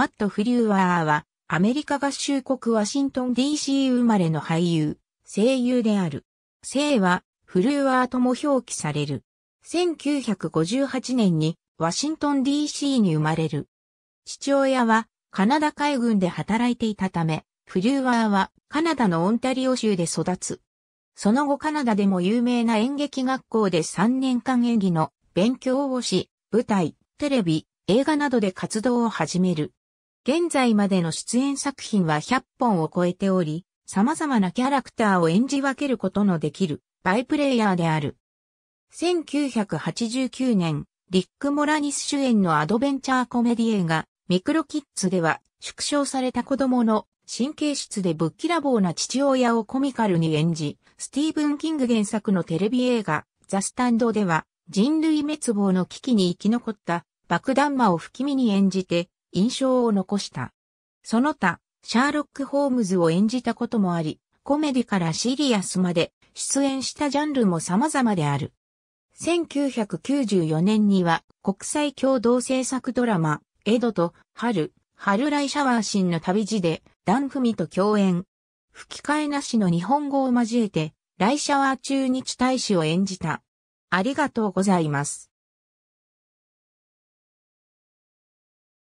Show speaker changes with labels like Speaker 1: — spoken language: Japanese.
Speaker 1: マット・フリューワーは、アメリカ合衆国ワシントン DC 生まれの俳優、声優である。姓は、フルーワーとも表記される。1958年に、ワシントン DC に生まれる。父親は、カナダ海軍で働いていたため、フリューワーは、カナダのオンタリオ州で育つ。その後カナダでも有名な演劇学校で3年間演技の勉強をし、舞台、テレビ、映画などで活動を始める。現在までの出演作品は100本を超えており、様々なキャラクターを演じ分けることのできるバイプレイヤーである。1989年、リック・モラニス主演のアドベンチャーコメディ映画、ミクロキッズでは、縮小された子供の神経質でぶっきらぼうな父親をコミカルに演じ、スティーブン・キング原作のテレビ映画、ザ・スタンドでは、人類滅亡の危機に生き残った爆弾魔を不気味に演じて、印象を残した。その他、シャーロック・ホームズを演じたこともあり、コメディからシリアスまで出演したジャンルも様々である。1994年には国際共同制作ドラマ、エドと春、春来シャワーシンの旅路で、ダンフミと共演。吹き替えなしの日本語を交えて、来シャワー中日大使を演じた。ありがとうござ
Speaker 2: います。